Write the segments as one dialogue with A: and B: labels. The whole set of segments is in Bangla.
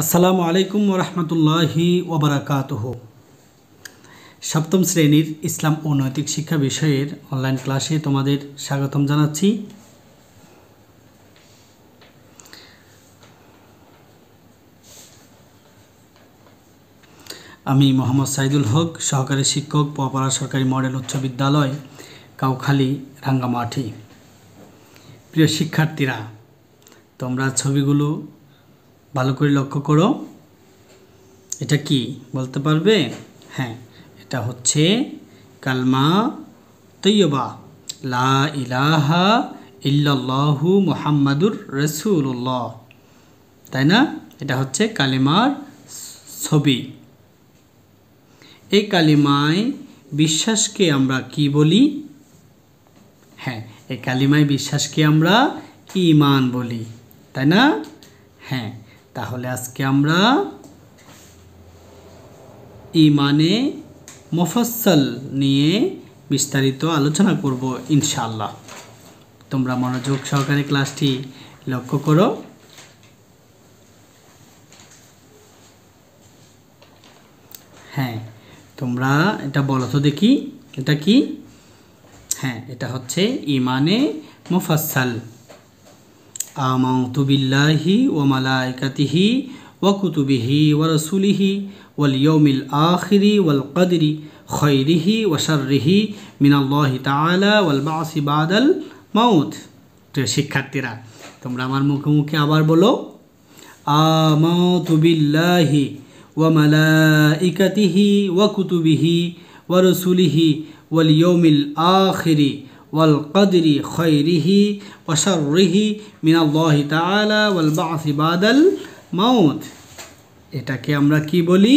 A: আসসালামু আলাইকুম ওরহমতুল্লাহি ওবরাকাত সপ্তম শ্রেণীর ইসলাম ও নৈতিক শিক্ষা বিষয়ের অনলাইন ক্লাসে তোমাদের স্বাগতম জানাচ্ছি আমি মোহাম্মদ সাইদুল হক সহকারী শিক্ষক পোয়াপাড়া সরকারি মডেল উচ্চ বিদ্যালয় কাউখালী রাঙ্গামাঠি প্রিয় শিক্ষার্থীরা তোমরা ছবিগুলো ভালো করে লক্ষ্য করো এটা কি বলতে পারবে হ্যাঁ এটা হচ্ছে কালমা তৈয়বা লা ইলাহা ইল্লাল্লাহু মুহাম্মাদুর রসুল্লাহ তাই না এটা হচ্ছে কালিমার ছবি এই কালিমায় বিশ্বাসকে আমরা কি বলি হ্যাঁ এই কালিমায় বিশ্বাসকে আমরা ইমান বলি তাই না হ্যাঁ তাহলে আজকে আমরা ইমানে মফসল নিয়ে বিস্তারিত আলোচনা করব ইনশাল্লাহ তোমরা মনোযোগ সহকারে ক্লাসটি লক্ষ্য করো হ্যাঁ তোমরা এটা বলো তো দেখি এটা কি হ্যাঁ এটা হচ্ছে ইমানে মুফাসাল آمنت بالله وملائكته وكتبه ورسوله واليوم الآخر والقدر خيره وشره من الله تعالى والبعث بعد الموت تشكتيرا تمرا مر مكمو كي أبار بلو آمنت بالله وملائكته وكتبه ورسوله واليوم الآخر ওয়াল কদরি খৈরিহি ওসরিহি মিনাল্লাহি তালা ওয়াল বাদল মাউদ এটাকে আমরা কি বলি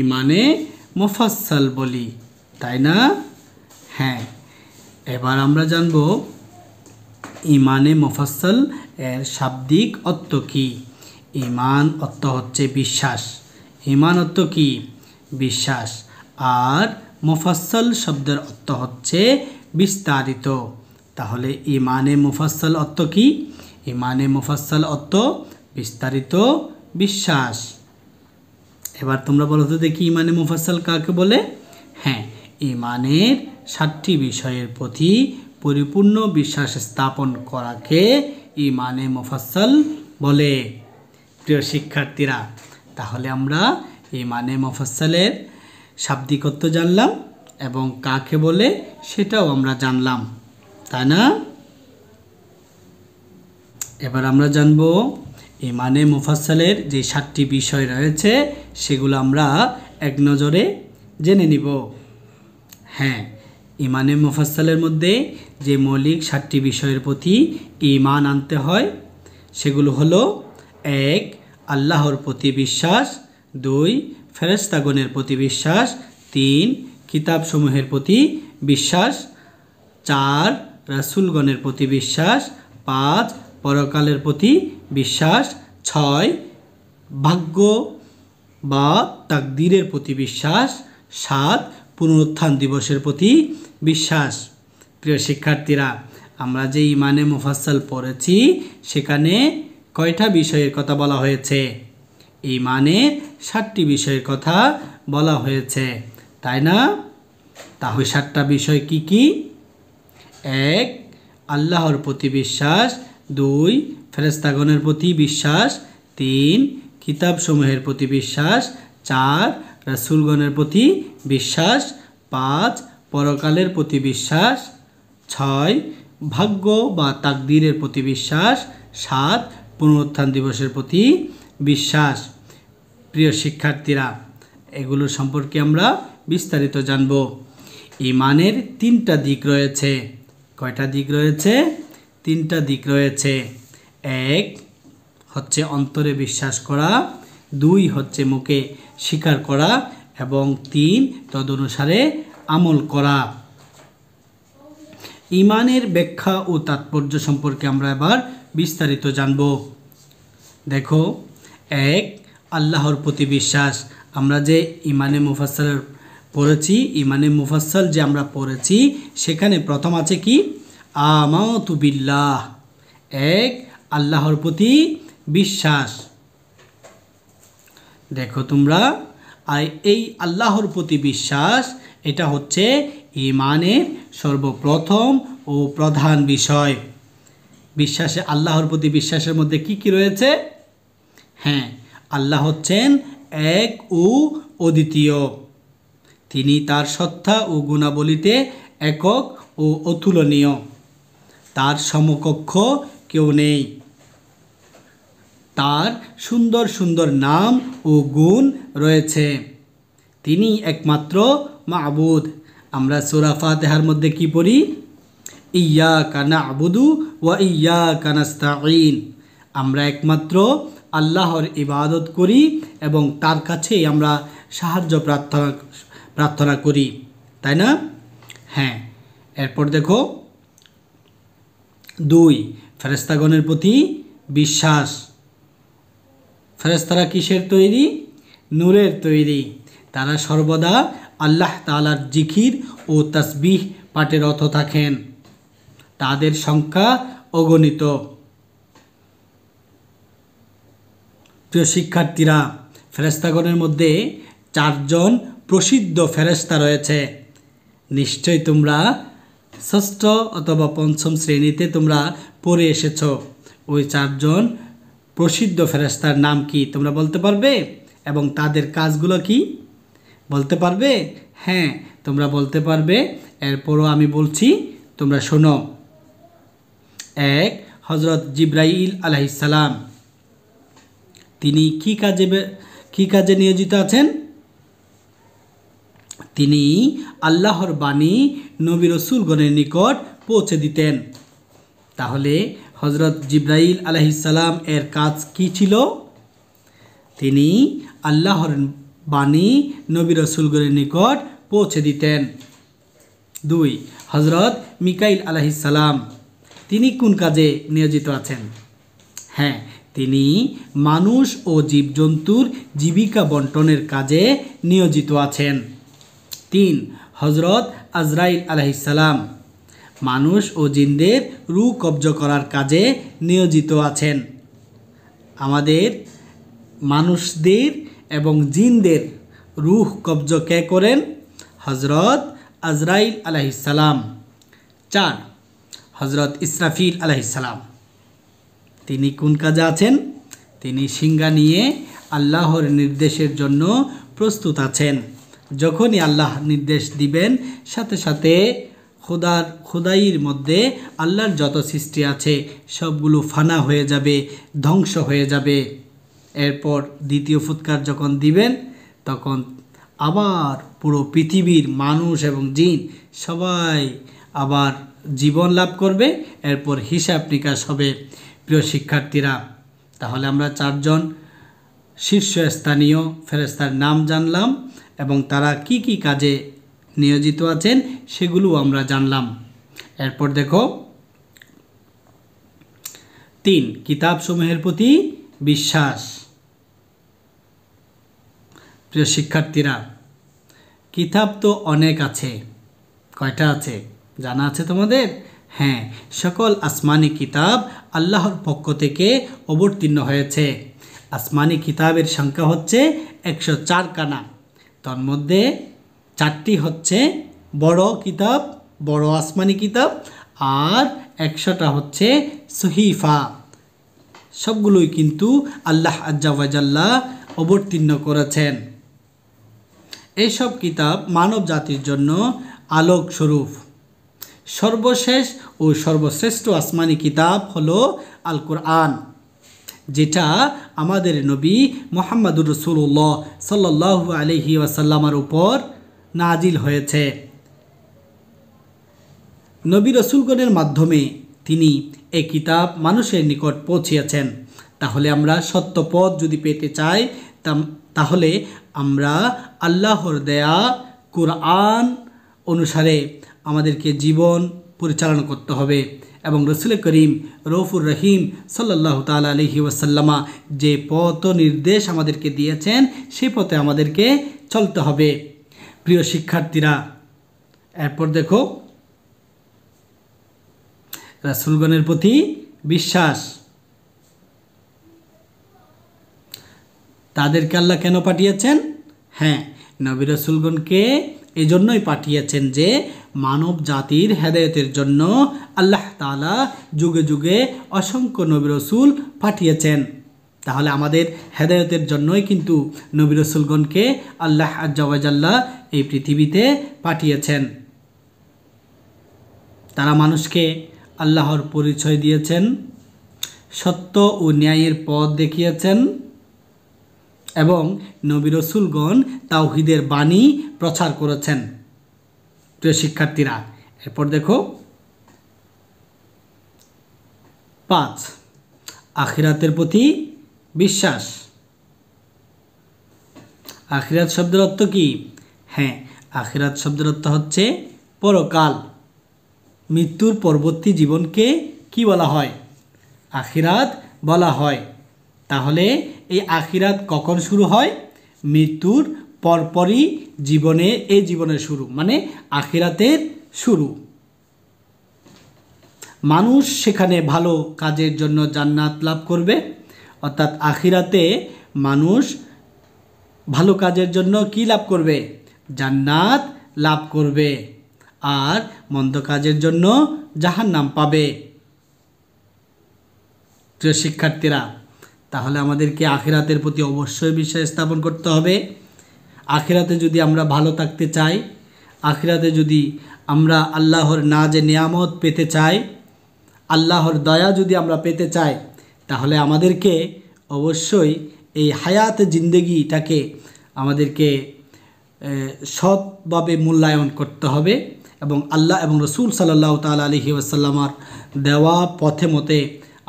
A: ইমানে মোফাসল বলি তাই না হ্যাঁ এবার আমরা জানব ইমানে মোফাসল এর শাব্দিক অর্থ কী ইমান অর্থ হচ্ছে বিশ্বাস ইমান অর্থ কী বিশ্বাস আর মোফাসল শব্দের অর্থ হচ্ছে বিস্তারিত তাহলে ইমানে মুফাসল অত্ত কি ইমানে মুফাসল অত্ত বিস্তারিত বিশ্বাস এবার তোমরা বলো তো দেখি ইমানে মুফাসল কাকে বলে হ্যাঁ ইমানের সাতটি বিষয়ের প্রতি পরিপূর্ণ বিশ্বাস স্থাপন করাকে ইমানে মুফাসল বলে প্রিয় শিক্ষার্থীরা তাহলে আমরা ইমানে মুফাসলের শাব্দিকত্ব জানলাম এবং কাকে বলে সেটাও আমরা জানলাম তাই না এবার আমরা জানব ইমানে মুফাসালের যে সাতটি বিষয় রয়েছে সেগুলো আমরা এক নজরে জেনে নিব হ্যাঁ ইমানে মুফাসালের মধ্যে যে মৌলিক সাতটি বিষয়ের প্রতি ইমান আনতে হয় সেগুলো হলো এক আল্লাহর প্রতি বিশ্বাস দুই ফেরেস্তাগণের প্রতি বিশ্বাস তিন কিতাবসমূহের প্রতি বিশ্বাস চার রাসুলগণের প্রতি বিশ্বাস পাঁচ পরকালের প্রতি বিশ্বাস ছয় ভাগ্য বা তাকদিরের প্রতি বিশ্বাস সাত পুনরুত্থান দিবসের প্রতি বিশ্বাস প্রিয় শিক্ষার্থীরা আমরা যে ইমানে মুফাসল পড়েছি সেখানে কয়টা বিষয়ের কথা বলা হয়েছে ইমানের ষাটটি বিষয়ের কথা বলা হয়েছে তাই না তাহলে সাতটা বিষয় কি কি এক আল্লাহর প্রতি বিশ্বাস দুই ফেরেস্তাগণের প্রতি বিশ্বাস তিন কিতাবসমূহের প্রতি বিশ্বাস চার রাসুলগণের প্রতি বিশ্বাস পাঁচ পরকালের প্রতি বিশ্বাস ছয় ভাগ্য বা তাকদিরের প্রতি বিশ্বাস সাত পুনরুত্থান দিবসের প্রতি বিশ্বাস প্রিয় শিক্ষার্থীরা এগুলো সম্পর্কে আমরা বিস্তারিত জানবো ইমানের তিনটা দিক রয়েছে কয়টা দিক রয়েছে তিনটা দিক রয়েছে এক হচ্ছে অন্তরে বিশ্বাস করা দুই হচ্ছে মুখে স্বীকার করা এবং তিন তদনুসারে আমল করা ইমানের ব্যাখ্যা ও তাৎপর্য সম্পর্কে আমরা এবার বিস্তারিত জানব দেখো এক আল্লাহর প্রতি বিশ্বাস আমরা যে ইমানে মুফাসালের পড়েছি ইমানে মুফাসল যে আমরা পড়েছি সেখানে প্রথম আছে কি আমাতুবিল্লাহ এক আল্লাহর প্রতি বিশ্বাস দেখো তোমরা আর এই আল্লাহর প্রতি বিশ্বাস এটা হচ্ছে ইমানের সর্বপ্রথম ও প্রধান বিষয় বিশ্বাসে আল্লাহর প্রতি বিশ্বাসের মধ্যে কি কি রয়েছে হ্যাঁ আল্লাহ হচ্ছেন এক ও অদ্বিতীয় তিনি তার সত্তা ও গুণাবলীতে একক ও অতুলনীয় তার সমকক্ষ কেউ নেই তার সুন্দর সুন্দর নাম ও গুণ রয়েছে তিনি একমাত্র মাবুদ আমরা সোরা ফাতেহার মধ্যে কি পড়ি ইয়া কানা আবুদু ওয়া ইয়া কানাস্তাইন আমরা একমাত্র আল্লাহর ইবাদত করি এবং তার কাছেই আমরা সাহায্য প্রার্থনা প্রার্থনা করি তাই না হ্যাঁ এরপর দেখো দুই ফেরেস্তাগণের প্রতি বিশ্বাস ফেরেস্তারা কিসের তৈরি নূরের তৈরি তারা সর্বদা আল্লাহ তালার জিখির ও তসবিহ পাঠে রথ থাকেন তাদের সংখ্যা অগণিত প্রিয় শিক্ষার্থীরা ফেরেস্তাগণের মধ্যে চারজন প্রসিদ্ধ ফেরেস্তা রয়েছে নিশ্চয় তোমরা ষষ্ঠ অথবা পঞ্চম শ্রেণীতে তোমরা পড়ে এসেছ ওই চারজন প্রসিদ্ধ ফেরেস্তার নাম কি তোমরা বলতে পারবে এবং তাদের কাজগুলো কি বলতে পারবে হ্যাঁ তোমরা বলতে পারবে এরপরও আমি বলছি তোমরা শোনো এক হজরত জিব্রাইল আলাইসালাম তিনি কি কাজে কি কাজে নিয়োজিত আছেন তিনি আল্লাহর বাণী নবী রসুলগণের নিকট পৌঁছে দিতেন তাহলে হজরত জিব্রাইল আলহিসাল্লাম এর কাজ কি ছিল তিনি আল্লাহর বাণী নবী রসুলগণের নিকট পৌঁছে দিতেন দুই হজরত মিকাইল আলহিসাল্লাম তিনি কোন কাজে নিয়োজিত আছেন হ্যাঁ তিনি মানুষ ও জীবজন্তুর জীবিকা বন্টনের কাজে নিয়োজিত আছেন তিন হজরত আজরাইল আলহিসাল্লাম মানুষ ও জিনদের রু কব্জ করার কাজে নিয়োজিত আছেন আমাদের মানুষদের এবং জিনদের রুহ কব্জ কে করেন হজরত আজরাইল আলাইসালাম চার হজরত ইসরাফিল আলাইসালাম তিনি কোন কাজে আছেন তিনি সিঙ্গা নিয়ে আল্লাহর নির্দেশের জন্য প্রস্তুত আছেন যখনই আল্লাহ নির্দেশ দিবেন সাথে সাথে খোদার খোদাইয়ের মধ্যে আল্লাহর যত সৃষ্টি আছে সবগুলো ফানা হয়ে যাবে ধ্বংস হয়ে যাবে এরপর দ্বিতীয় ফুৎকার যখন দিবেন তখন আবার পুরো পৃথিবীর মানুষ এবং জিন সবাই আবার জীবন লাভ করবে এরপর হিসাব নিকাশ হবে প্রিয় শিক্ষার্থীরা তাহলে আমরা চারজন শীর্ষস্থানীয় ফেরেস্তার নাম জানলাম এবং তারা কি কি কাজে নিয়োজিত আছেন সেগুলো আমরা জানলাম এরপর দেখো তিন কিতাবসমূহের প্রতি বিশ্বাস প্রিয় শিক্ষার্থীরা কিতাব তো অনেক আছে কয়টা আছে জানা আছে তোমাদের হ্যাঁ সকল আসমানি কিতাব আল্লাহর পক্ষ থেকে অবতীর্ণ হয়েছে আসমানি কিতাবের সংখ্যা হচ্ছে একশো চার কানা তন্মধ্যে চারটি হচ্ছে বড় কিতাব বড় আসমানি কিতাব আর একশোটা হচ্ছে সহিফা সবগুলোই কিন্তু আল্লাহ আজ্জাওয়াজাল্লাহ অবতীর্ণ করেছেন এইসব কিতাব মানব জাতির জন্য আলোকস্বরূপ সর্বশেষ ও সর্বশ্রেষ্ঠ আসমানি কিতাব হল আল কোরআন যেটা আমাদের নবী মোহাম্মদুর রসুল্লাহ সাল্লাহ আলহি ওয়াসাল্লামার উপর নাজিল হয়েছে নবী রসুলগণের মাধ্যমে তিনি এ কিতাব মানুষের নিকট পৌঁছিয়েছেন তাহলে আমরা সত্য পথ যদি পেতে চাই তাহলে আমরা আল্লাহর দেয়া কোরআন অনুসারে আমাদেরকে জীবন পরিচালনা করতে হবে এবং রসুল করিম রৌফুর রহিম সাল্লাহ তাল আলহি ওয়াসাল্লামা যে পথ নির্দেশ আমাদেরকে দিয়েছেন সেই পথে আমাদেরকে চলতে হবে প্রিয় শিক্ষার্থীরা এরপর দেখো রাসুলগণের প্রতি বিশ্বাস তাদেরকে আল্লাহ কেন পাঠিয়েছেন হ্যাঁ নবী রসুলগণকে এজন্যই পাঠিয়েছেন যে মানব জাতির হেদায়তের জন্য আল্লাহ তালা যুগে যুগে অসংখ্য নবী রসুল পাঠিয়েছেন তাহলে আমাদের হেদায়তের জন্যই কিন্তু নবী রসুলগণকে আল্লাহ আজ্জাওয়াজাল্লাহ এই পৃথিবীতে পাঠিয়েছেন তারা মানুষকে আল্লাহর পরিচয় দিয়েছেন সত্য ও ন্যায়ের পথ দেখিয়েছেন এবং নবী রসুলগণ তাওহিদের বাণী প্রচার করেছেন প্রিয় শিক্ষার্থীরা এরপর দেখো পাঁচ আখিরাতের প্রতি বিশ্বাস আখিরাত শব্দের অর্থ কি হ্যাঁ আখিরাত শব্দের অর্থ হচ্ছে পরকাল মৃত্যুর পরবর্তী জীবনকে কি বলা হয় আখিরাত বলা হয় তাহলে এই আখিরাত কখন শুরু হয় মৃত্যুর পরপরই জীবনে এই জীবনের শুরু মানে আখিরাতের শুরু মানুষ সেখানে ভালো কাজের জন্য জান্নাত লাভ করবে অর্থাৎ আখিরাতে মানুষ ভালো কাজের জন্য কি লাভ করবে জান্নাত লাভ করবে আর মন্দ কাজের জন্য জাহান নাম পাবে প্রিয় শিক্ষার্থীরা তাহলে আমাদেরকে আখিরাতের প্রতি অবশ্যই বিশ্বাস স্থাপন করতে হবে আখেরাতে যদি আমরা ভালো থাকতে চাই আখেরাতে যদি আমরা আল্লাহর না যে নিয়ামত পেতে চাই আল্লাহর দয়া যদি আমরা পেতে চাই তাহলে আমাদেরকে অবশ্যই এই হায়াত জিন্দেগিটাকে আমাদেরকে সৎভাবে মূল্যায়ন করতে হবে এবং আল্লাহ এবং রসুল সাল্লাহ তাল আলহি আসাল্লামার দেওয়া পথে মতে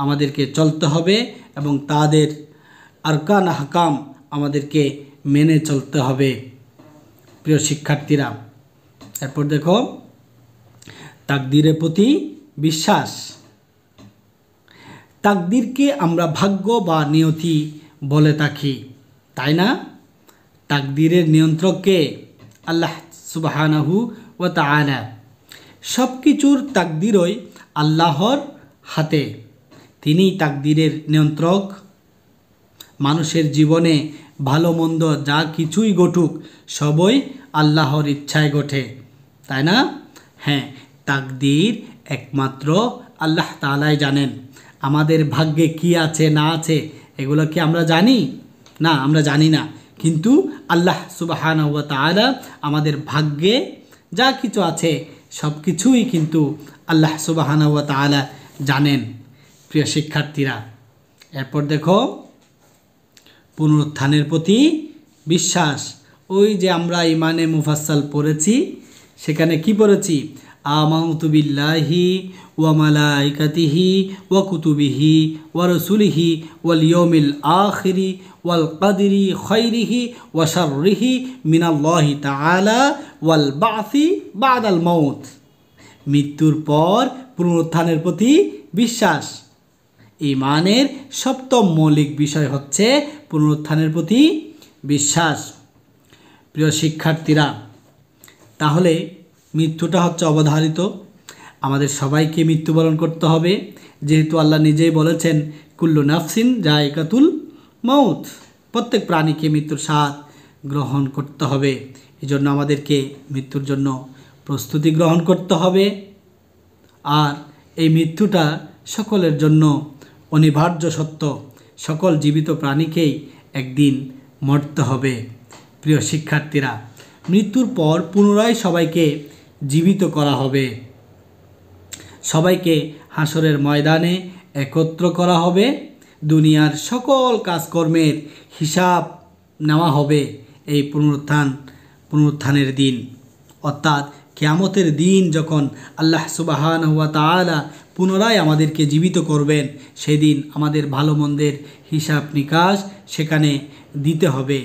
A: আমাদেরকে চলতে হবে এবং তাদের আরকান হাকাম আমাদেরকে মেনে চলতে হবে প্রিয় শিক্ষার্থীরা এরপর দেখো তাকদিরের প্রতি বিশ্বাস তাকদিরকে আমরা ভাগ্য বা নিয়তি বলে থাকি তাই না তাকদিরের নিয়ন্ত্রককে আল্লাহ সুবাহানাহু ও তা আয়না সব কিছুর তাকদিরই আল্লাহর হাতে তিনি তাকদিরের নিয়ন্ত্রক মানুষের জীবনে ভালো মন্দ যা কিছুই ঘটুক সবই আল্লাহর ইচ্ছায় ঘটে তাই না হ্যাঁ তাকদির একমাত্র আল্লাহ তালাই জানেন আমাদের ভাগ্যে কি আছে না আছে এগুলো কি আমরা জানি না আমরা জানি না কিন্তু আল্লাহ সুবাহান তালা আমাদের ভাগ্যে যা কিছু আছে সব কিছুই কিন্তু আল্লাহ সুবাহান তালা জানেন প্রিয় শিক্ষার্থীরা এরপর দেখো পুনরুত্থানের প্রতি বিশ্বাস ওই যে আমরা ইমানে মুফাসাল পড়েছি সেখানে কি পড়েছি আমাউতুবিল্লাহি ওয়া মালাইকাতিহি ওয়া কুতুবিহি ও রসুলিহি ওয়াল ইয়মিল আখিরি ওয়াল কাদিরি খৈরিহি ওয়া শাররিহি মিনাল্লাহি তালা ওয়াল বাসি বাদাল মৌত মৃত্যুর পর পুনরুত্থানের প্রতি বিশ্বাস ইমানের সপ্তম মৌলিক বিষয় হচ্ছে পুনরুত্থানের প্রতি বিশ্বাস প্রিয় শিক্ষার্থীরা তাহলে মৃত্যুটা হচ্ছে অবধারিত আমাদের সবাইকে মৃত্যুবরণ করতে হবে যেহেতু আল্লাহ নিজেই বলেছেন কুল্লু নাফসিন একাতুল মৌত প্রত্যেক প্রাণীকে মৃত্যুর স্বাদ গ্রহণ করতে হবে এই জন্য আমাদেরকে মৃত্যুর জন্য প্রস্তুতি গ্রহণ করতে হবে আর এই মৃত্যুটা সকলের জন্য অনিবার্য সত্য সকল জীবিত প্রাণীকেই একদিন মরতে হবে প্রিয় শিক্ষার্থীরা মৃত্যুর পর পুনরায় সবাইকে জীবিত করা হবে সবাইকে হাসরের ময়দানে একত্র করা হবে দুনিয়ার সকল কাজকর্মের হিসাব নেওয়া হবে এই পুনরুত্থান পুনরুত্থানের দিন অর্থাৎ কেয়ামতের দিন যখন আল্লাহ সুবাহান হুয়া তালা পুনরায় আমাদেরকে জীবিত করবেন সেদিন আমাদের ভালো মন্দের হিসাব নিকাশ সেখানে দিতে হবে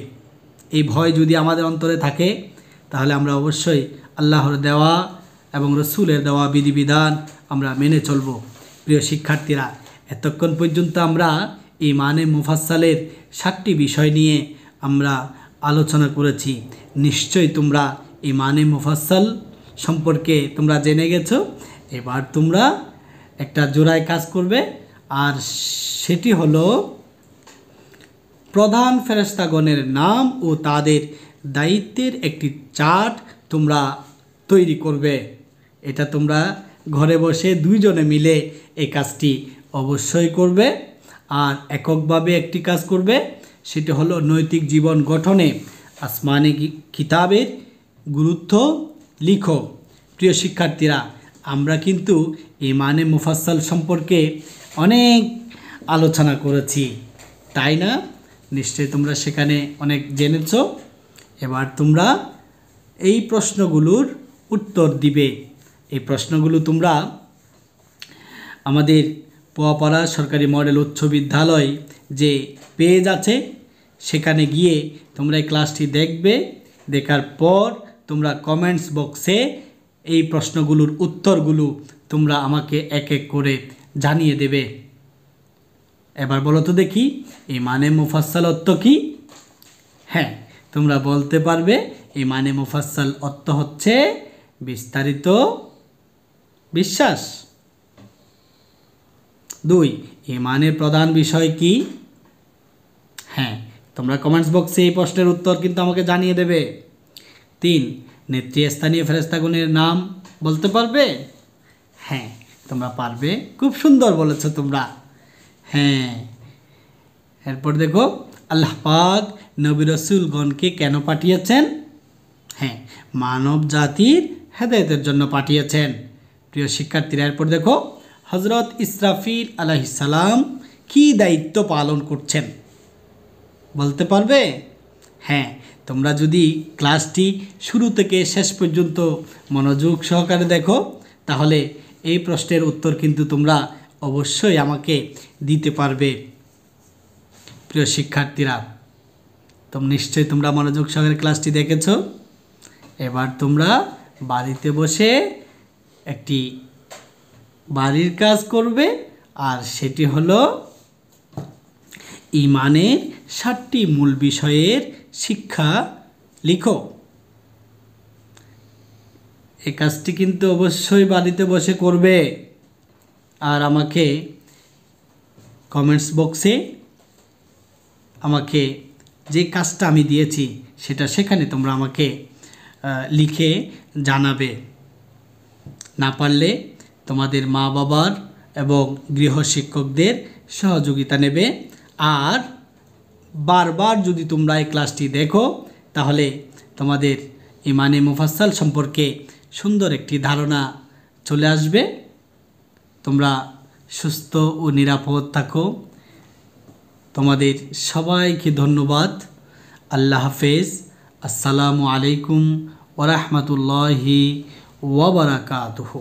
A: এই ভয় যদি আমাদের অন্তরে থাকে তাহলে আমরা অবশ্যই আল্লাহর দেওয়া এবং রসুলের দেওয়া বিধিবিধান আমরা মেনে চলব প্রিয় শিক্ষার্থীরা এতক্ষণ পর্যন্ত আমরা এই মানে মুফাসালের সাতটি বিষয় নিয়ে আমরা আলোচনা করেছি নিশ্চয় তোমরা এই মানে মুফাসাল সম্পর্কে তোমরা জেনে গেছো এবার তোমরা একটা জোড়ায় কাজ করবে আর সেটি হল প্রধান ফেরেস্তাগণের নাম ও তাদের দায়িত্বের একটি চার্ট তোমরা তৈরি করবে এটা তোমরা ঘরে বসে দুইজনে মিলে এই কাজটি অবশ্যই করবে আর এককভাবে একটি কাজ করবে সেটি হলো নৈতিক জীবন গঠনে আসমানি কিতাবের গুরুত্ব লিখো প্রিয় শিক্ষার্থীরা আমরা কিন্তু ইমানে মুফাসাল সম্পর্কে অনেক আলোচনা করেছি তাই না নিশ্চয়ই তোমরা সেখানে অনেক জেনেছ এবার তোমরা এই প্রশ্নগুলোর উত্তর দিবে এই প্রশ্নগুলো তোমরা আমাদের পোয়াপাড়া সরকারি মডেল উচ্চ বিদ্যালয় যে পেজ আছে সেখানে গিয়ে তোমরা এই ক্লাসটি দেখবে দেখার পর তোমরা কমেন্টস বক্সে এই প্রশ্নগুলোর উত্তরগুলো তোমরা আমাকে এক এক করে জানিয়ে দেবে এবার বলো তো দেখি এই মানে মুফাসাল অত্ত কি হ্যাঁ তোমরা বলতে পারবে এই মানে মুফাসাল অত্ত হচ্ছে বিস্তারিত বিশ্বাস দুই এ মানে প্রধান বিষয় কি হ্যাঁ তোমরা কমেন্টস বক্সে এই প্রশ্নের উত্তর কিন্তু আমাকে জানিয়ে দেবে তিন নেতৃস্থানীয় ফেরেস্তাগুলির নাম বলতে পারবে হ্যাঁ তোমরা পারবে খুব সুন্দর বলেছ তোমরা হ্যাঁ এরপর দেখো আল্লাহ পাক নবী রসুলগণকে কেন পাঠিয়েছেন হ্যাঁ মানব জাতির হেদায়তের জন্য পাঠিয়েছেন প্রিয় শিক্ষার্থীরা এরপর দেখো হজরত ইসরাফির আলাহিসাল্লাম কি দায়িত্ব পালন করছেন বলতে পারবে হ্যাঁ তোমরা যদি ক্লাসটি শুরু থেকে শেষ পর্যন্ত মনোযোগ সহকারে দেখো তাহলে এই প্রশ্নের উত্তর কিন্তু তোমরা অবশ্যই আমাকে দিতে পারবে প্রিয় শিক্ষার্থীরা তোম নিশ্চয়ই তোমরা মনোযোগ সহকারে ক্লাসটি দেখেছ এবার তোমরা বাড়িতে বসে একটি বাড়ির কাজ করবে আর সেটি হলো ইমানের ষাটটি মূল বিষয়ের শিক্ষা লিখো এই কাজটি কিন্তু অবশ্যই বাড়িতে বসে করবে আর আমাকে কমেন্টস বক্সে আমাকে যে কাজটা আমি দিয়েছি সেটা সেখানে তোমরা আমাকে লিখে জানাবে না পারলে তোমাদের মা বাবার এবং গৃহ শিক্ষকদের সহযোগিতা নেবে আর বারবার যদি তোমরা এই ক্লাসটি দেখো তাহলে তোমাদের ইমানে মুফাসাল সম্পর্কে সুন্দর একটি ধারণা চলে আসবে তোমরা সুস্থ ও নিরাপদ থাকো তোমাদের সবাইকে ধন্যবাদ আল্লাহ হাফেজ আসসালামু আলাইকুম ওরহমতুল্লাহি ওবরাকাতহ